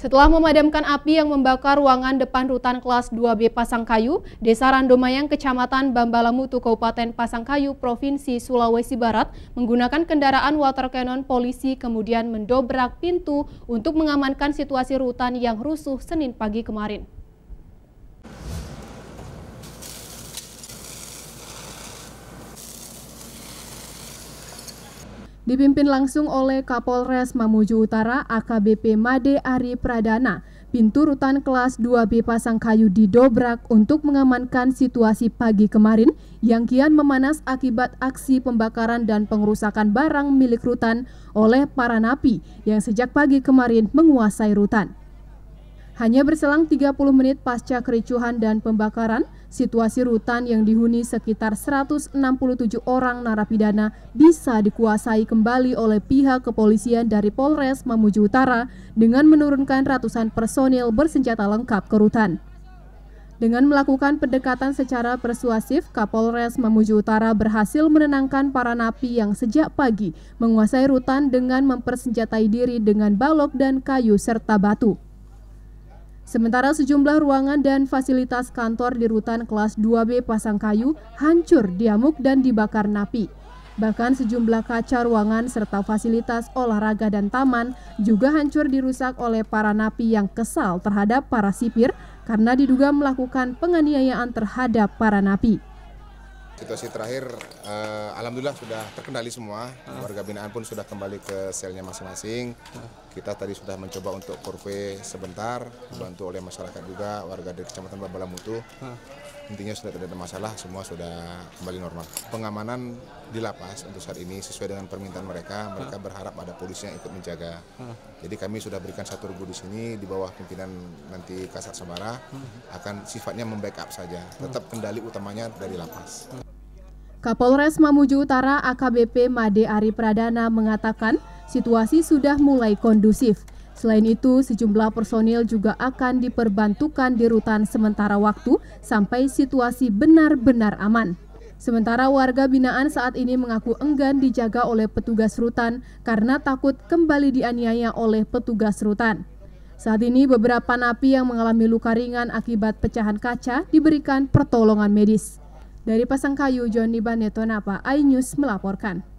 Setelah memadamkan api yang membakar ruangan depan rutan kelas 2B Pasangkayu, Desa Randomayang, Kecamatan Bambalamutu, Kabupaten Pasangkayu, Provinsi Sulawesi Barat, menggunakan kendaraan water cannon polisi kemudian mendobrak pintu untuk mengamankan situasi rutan yang rusuh Senin pagi kemarin. dipimpin langsung oleh Kapolres Mamuju Utara AKBP Made Ari Pradana. Pintu rutan kelas 2B Pasangkayu didobrak untuk mengamankan situasi pagi kemarin yang kian memanas akibat aksi pembakaran dan pengerusakan barang milik rutan oleh para napi yang sejak pagi kemarin menguasai rutan. Hanya berselang 30 menit pasca kericuhan dan pembakaran, situasi rutan yang dihuni sekitar 167 orang narapidana bisa dikuasai kembali oleh pihak kepolisian dari Polres Mamuju Utara dengan menurunkan ratusan personil bersenjata lengkap ke rutan. Dengan melakukan pendekatan secara persuasif, Kapolres Mamuju Utara berhasil menenangkan para napi yang sejak pagi menguasai rutan dengan mempersenjatai diri dengan balok dan kayu serta batu. Sementara sejumlah ruangan dan fasilitas kantor di rutan kelas 2B Pasangkayu hancur, diamuk, dan dibakar napi. Bahkan sejumlah kaca ruangan serta fasilitas olahraga dan taman juga hancur dirusak oleh para napi yang kesal terhadap para sipir karena diduga melakukan penganiayaan terhadap para napi. Situasi terakhir, uh, alhamdulillah sudah terkendali semua. Uh. Warga binaan pun sudah kembali ke selnya masing-masing. Uh. Kita tadi sudah mencoba untuk kurve sebentar, dibantu oleh masyarakat juga, warga dari Kecamatan Babalamutu. Uh. Intinya sudah tidak ada masalah, semua sudah kembali normal. Pengamanan di lapas untuk saat ini sesuai dengan permintaan mereka, mereka berharap ada polisi yang ikut menjaga. Jadi kami sudah berikan satu regu di sini di bawah pimpinan nanti Kasat Sabara akan sifatnya membackup saja, tetap kendali utamanya dari lapas. Kapolres Mamuju Utara AKBP Made Ari Pradana mengatakan situasi sudah mulai kondusif. Selain itu, sejumlah personil juga akan diperbantukan di rutan sementara waktu sampai situasi benar-benar aman. Sementara warga binaan saat ini mengaku enggan dijaga oleh petugas rutan karena takut kembali dianiaya oleh petugas rutan. Saat ini beberapa napi yang mengalami luka ringan akibat pecahan kaca diberikan pertolongan medis. Dari Pasangkayu, Johnny Banetona, Pak News melaporkan.